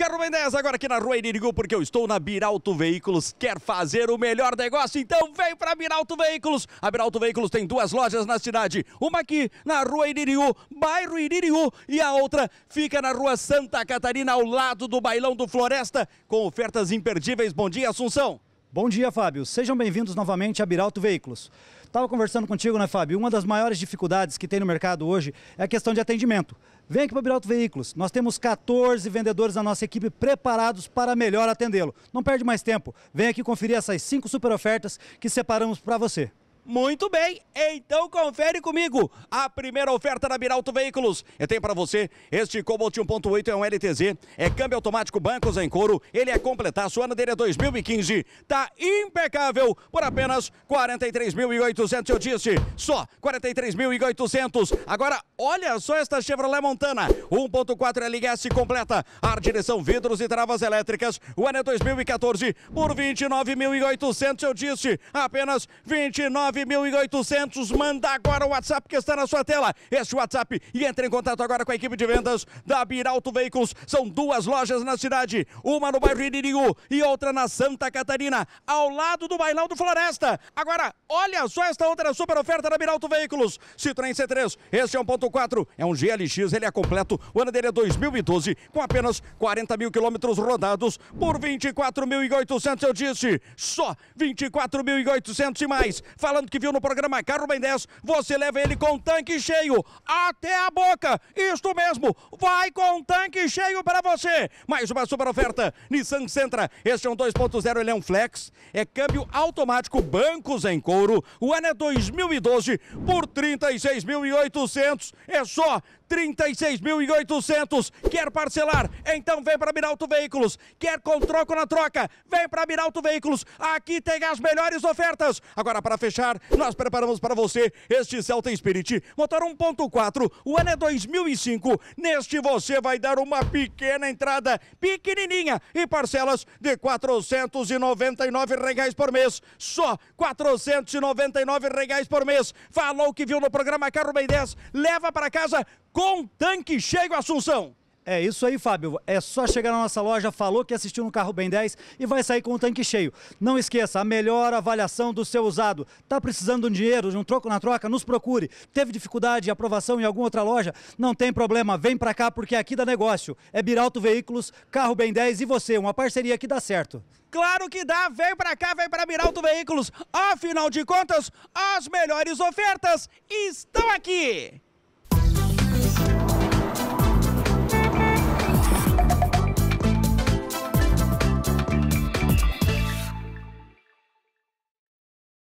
Quero uma agora aqui na Rua Iririgu, porque eu estou na Biralto Veículos. Quer fazer o melhor negócio? Então vem para Biralto Veículos. A Biralto Veículos tem duas lojas na cidade. Uma aqui na Rua Iririgu, bairro Iririgu, e a outra fica na Rua Santa Catarina, ao lado do Bailão do Floresta, com ofertas imperdíveis. Bom dia, Assunção. Bom dia, Fábio. Sejam bem-vindos novamente a Biralto Veículos. Estava conversando contigo, né, Fábio? Uma das maiores dificuldades que tem no mercado hoje é a questão de atendimento. Vem aqui para Biralto Veículos. Nós temos 14 vendedores da nossa equipe preparados para melhor atendê-lo. Não perde mais tempo. Vem aqui conferir essas cinco super ofertas que separamos para você. Muito bem, então confere comigo a primeira oferta da Biralto Veículos. Eu tenho para você este Cobalt 1.8 é um LTZ, é câmbio automático bancos em couro, ele é completaço, o ano dele é 2015, tá impecável por apenas 43.800, eu disse, só 43.800. Agora Olha só esta Chevrolet Montana, 1.4 LS completa, ar, direção, vidros e travas elétricas. O ano é 2014 por 29.800, eu disse, apenas 29.800. Manda agora o WhatsApp que está na sua tela. Este WhatsApp e entre em contato agora com a equipe de vendas da Biralto Veículos. São duas lojas na cidade, uma no bairro Iririú e outra na Santa Catarina, ao lado do Bailão do Floresta. Agora, olha só esta outra super oferta da Biralto Veículos. Citroën C3, este é 1.4 4 é um GLX, ele é completo. O ano dele é 2012, com apenas 40 mil quilômetros rodados por 24.800. Eu disse, só 24.800 e mais. Falando que viu no programa é Carro Bem 10, você leva ele com tanque cheio até a boca. Isto mesmo, vai com tanque cheio para você. Mais uma super oferta, Nissan Sentra. Este é um 2.0, ele é um flex, é câmbio automático, bancos em couro. O ano é 2012 por 36.800. É só 36.800. Quer parcelar? Então vem para Miralto Veículos. Quer com troco na troca? Vem para Miralto Veículos. Aqui tem as melhores ofertas. Agora, para fechar, nós preparamos para você este Celta Spirit, motor 1.4, o ano é 2005. Neste você vai dar uma pequena entrada, pequenininha, e parcelas de 499 reais por mês. Só 499 reais por mês. Falou que viu no programa Carro Bem 10, leva para casa com tanque cheio, Assunção. É isso aí, Fábio. É só chegar na nossa loja, falou que assistiu no carro bem 10 e vai sair com o tanque cheio. Não esqueça, a melhor avaliação do seu usado. Tá precisando de um dinheiro, de um troco na troca? Nos procure. Teve dificuldade de aprovação em alguma outra loja? Não tem problema, vem para cá porque aqui dá negócio. É Biralto Veículos, carro bem 10 e você, uma parceria que dá certo. Claro que dá, vem para cá, vem para Biralto Veículos. Afinal de contas, as melhores ofertas estão aqui.